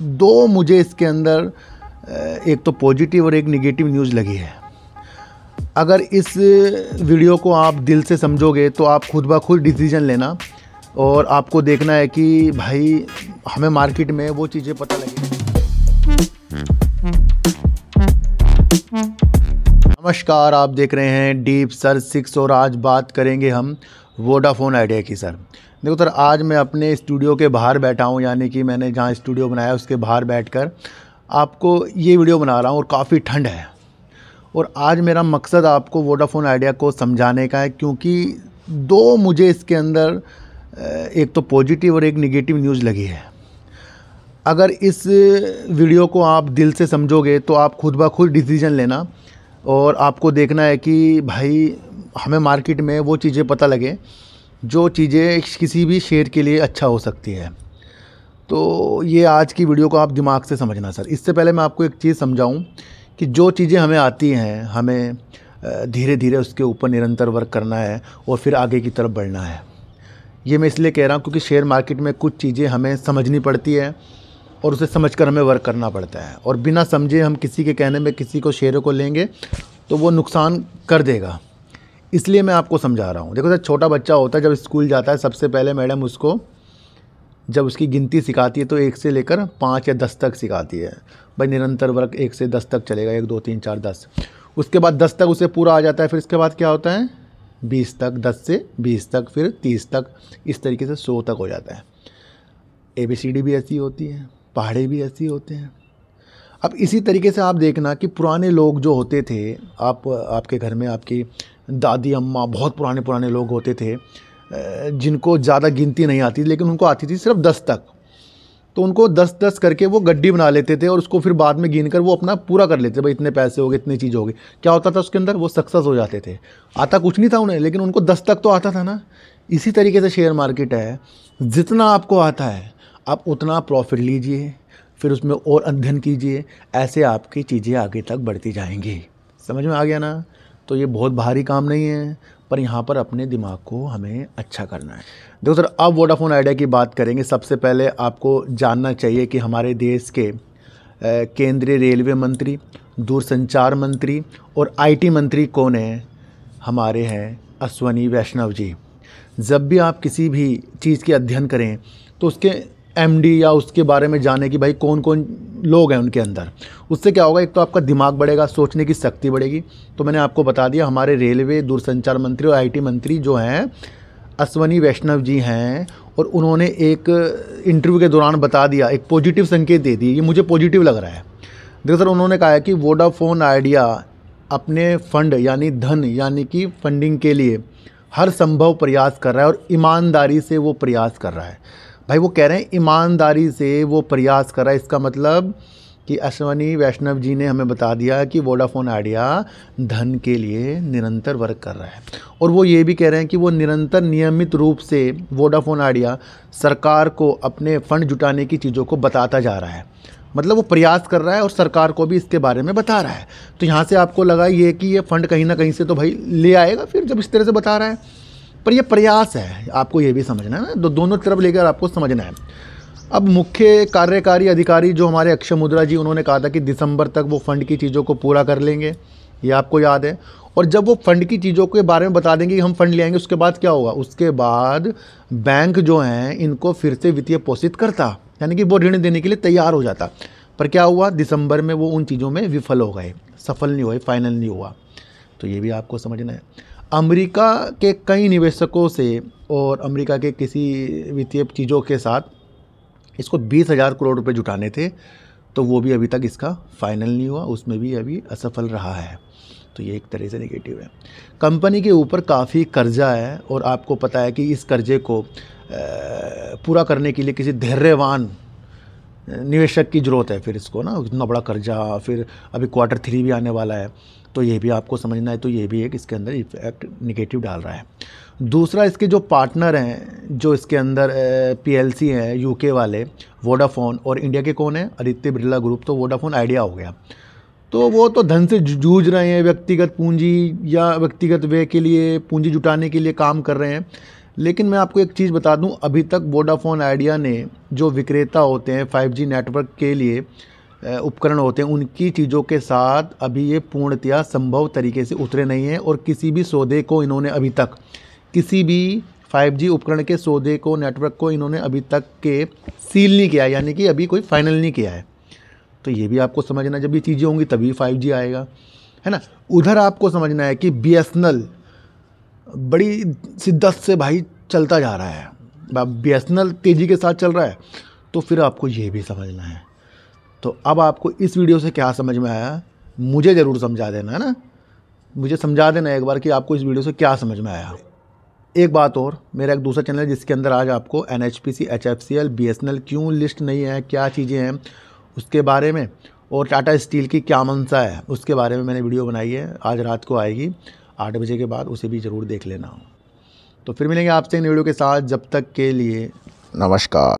दो मुझे इसके अंदर एक तो पॉजिटिव और एक निगेटिव न्यूज़ लगी है अगर इस वीडियो को आप दिल से समझोगे तो आप खुद ब खुद डिसीजन लेना और आपको देखना है कि भाई हमें मार्केट में वो चीज़ें पता लगेगी नमस्कार आप देख रहे हैं डीप सर सिक्स और आज बात करेंगे हम वोडाफोन आइडिया की सर देखो सर आज मैं अपने स्टूडियो के बाहर बैठा हूँ यानी कि मैंने जहाँ स्टूडियो बनाया उसके बाहर बैठकर आपको ये वीडियो बना रहा हूँ और काफ़ी ठंड है और आज मेरा मकसद आपको वोडाफोन आइडिया को समझाने का है क्योंकि दो मुझे इसके अंदर एक तो पॉजिटिव और एक निगेटिव न्यूज़ लगी है अगर इस वीडियो को आप दिल से समझोगे तो आप खुद ब खुद डिसीजन लेना और आपको देखना है कि भाई हमें मार्केट में वो चीज़ें पता लगे जो चीज़ें किसी भी शेयर के लिए अच्छा हो सकती है तो ये आज की वीडियो को आप दिमाग से समझना सर इससे पहले मैं आपको एक चीज़ समझाऊं कि जो चीज़ें हमें आती हैं हमें धीरे धीरे उसके ऊपर निरंतर वर्क करना है और फिर आगे की तरफ बढ़ना है ये मैं इसलिए कह रहा हूँ क्योंकि शेयर मार्केट में कुछ चीज़ें हमें समझनी पड़ती है और उसे समझकर हमें वर्क करना पड़ता है और बिना समझे हम किसी के कहने में किसी को शेरों को लेंगे तो वो नुकसान कर देगा इसलिए मैं आपको समझा रहा हूँ देखो सर छोटा बच्चा होता है जब स्कूल जाता है सबसे पहले मैडम उसको जब उसकी गिनती सिखाती है तो एक से लेकर पाँच या दस तक सिखाती है भाई निरंतर वर्क एक से दस तक चलेगा एक दो तीन चार दस उसके बाद दस तक उसे पूरा आ जाता है फिर इसके बाद क्या होता है बीस तक दस से बीस तक फिर तीस तक इस तरीके से सौ तक हो जाता है ए बी सी डी भी ऐसी होती है पहाड़े भी ऐसे ही होते हैं अब इसी तरीके से आप देखना कि पुराने लोग जो होते थे आप आपके घर में आपकी दादी अम्मा बहुत पुराने पुराने लोग होते थे जिनको ज़्यादा गिनती नहीं आती लेकिन उनको आती थी सिर्फ दस तक तो उनको दस दस करके वो गड्डी बना लेते थे और उसको फिर बाद में गिन कर वो अपना पूरा कर लेते भाई इतने पैसे हो गए इतनी चीज़ हो गई क्या होता था उसके अंदर वो सक्सेस हो जाते थे आता कुछ नहीं था उन्हें लेकिन उनको दस तक तो आता था ना इसी तरीके से शेयर मार्केट है जितना आपको आता है आप उतना प्रॉफिट लीजिए फिर उसमें और अध्ययन कीजिए ऐसे आपकी चीज़ें आगे तक बढ़ती जाएंगी समझ में आ गया ना तो ये बहुत भारी काम नहीं है पर यहाँ पर अपने दिमाग को हमें अच्छा करना है देखो सर अब वोडाफोन आइडिया की बात करेंगे सबसे पहले आपको जानना चाहिए कि हमारे देश के केंद्रीय रेलवे मंत्री दूरसंचार मंत्री और आईटी मंत्री कौन है हमारे हैं अश्वनी वैष्णव जी जब भी आप किसी भी चीज़ के अध्ययन करें तो उसके एमडी या उसके बारे में जाने की भाई कौन कौन लोग हैं उनके अंदर उससे क्या होगा एक तो आपका दिमाग बढ़ेगा सोचने की शक्ति बढ़ेगी तो मैंने आपको बता दिया हमारे रेलवे दूरसंचार मंत्री और आईटी मंत्री जो हैं अश्वनी वैष्णव जी हैं और उन्होंने एक इंटरव्यू के दौरान बता दिया एक पॉजिटिव संकेत दे दिए ये मुझे पॉजिटिव लग रहा है दरअसल उन्होंने कहा है कि वोडाफोन आइडिया अपने फंड यानी धन यानी कि फंडिंग के लिए हर संभव प्रयास कर रहा है और ईमानदारी से वो प्रयास कर रहा है भाई वो कह रहे हैं ईमानदारी से वो प्रयास करा इसका मतलब कि अश्वनी वैष्णव जी ने हमें बता दिया कि वोडाफोन आइडिया धन के लिए निरंतर वर्क कर रहा है और वो ये भी कह रहे हैं कि वो निरंतर नियमित रूप से वोडाफोन आइडिया सरकार को अपने फंड जुटाने की चीज़ों को बताता जा रहा है मतलब वो प्रयास कर रहा है और सरकार को भी इसके बारे में बता रहा है तो यहाँ से आपको लगा ये कि ये फ़ंड कहीं ना कहीं से तो भाई ले आएगा फिर जब इस तरह से बता रहा है पर यह प्रयास है आपको ये भी समझना है दो, दोनों तरफ लेकर आपको समझना है अब मुख्य कार्यकारी अधिकारी जो हमारे अक्षय मुद्रा जी उन्होंने कहा था कि दिसंबर तक वो फंड की चीज़ों को पूरा कर लेंगे ये आपको याद है और जब वो फंड की चीज़ों के बारे में बता देंगे कि हम फंड ले आएंगे उसके बाद क्या होगा उसके बाद बैंक जो हैं इनको फिर से वित्तीय पोषित करता यानी कि वो ऋण देने के लिए तैयार हो जाता पर क्या हुआ दिसंबर में वो उन चीज़ों में विफल हो गए सफल नहीं हुए फाइनल नहीं हुआ तो ये भी आपको समझना है अमेरिका के कई निवेशकों से और अमेरिका के किसी वित्तीय चीज़ों के साथ इसको बीस हज़ार करोड़ रुपए जुटाने थे तो वो भी अभी तक इसका फाइनल नहीं हुआ उसमें भी अभी असफल रहा है तो ये एक तरह से नेगेटिव है कंपनी के ऊपर काफ़ी कर्जा है और आपको पता है कि इस कर्जे को पूरा करने के लिए किसी धैर्यवान निवेशक की ज़रूरत है फिर इसको ना इतना बड़ा कर्जा फिर अभी क्वार्टर थ्री भी आने वाला है तो ये भी आपको समझना है तो ये भी एक इसके अंदर इफेक्ट निगेटिव डाल रहा है दूसरा इसके जो पार्टनर हैं जो इसके अंदर पीएलसी हैं यूके वाले वोडाफोन और इंडिया के कौन हैं आदित्य बिरला ग्रुप तो वोडाफोन आइडिया हो गया तो वो तो धन से जूझ रहे हैं व्यक्तिगत पूंजी या व्यक्तिगत व्यय के लिए पूंजी जुटाने के लिए काम कर रहे हैं लेकिन मैं आपको एक चीज़ बता दूं अभी तक वोडाफोन आइडिया ने जो विक्रेता होते हैं जी नेटवर्क के लिए उपकरण होते हैं उनकी चीज़ों के साथ अभी ये पूर्णतया संभव तरीके से उतरे नहीं हैं और किसी भी सौदे को इन्होंने अभी तक किसी भी 5G उपकरण के सौदे को नेटवर्क को इन्होंने अभी तक के सील नहीं किया यानी कि अभी कोई फाइनल नहीं किया है तो ये भी आपको समझना जब ये चीज़ें होंगी तभी 5G आएगा है ना उधर आपको समझना है कि बी बड़ी शिद्दत से भाई चलता जा रहा है बी एस तेज़ी के साथ चल रहा है तो फिर आपको ये भी समझना है तो अब आपको इस वीडियो से क्या समझ में आया मुझे ज़रूर समझा देना है ना मुझे समझा देना एक बार कि आपको इस वीडियो से क्या समझ में आया एक बात और मेरा एक दूसरा चैनल है जिसके अंदर आज आपको N H P C H F C L B S N L क्यों लिस्ट नहीं है क्या चीज़ें हैं उसके बारे में और टाटा स्टील की क्या मनसा है उसके बारे में मैंने वीडियो बनाई है आज रात को आएगी आठ बजे के बाद उसे भी ज़रूर देख लेना तो फिर मिलेंगे आपसे इन वीडियो के साथ जब तक के लिए नमस्कार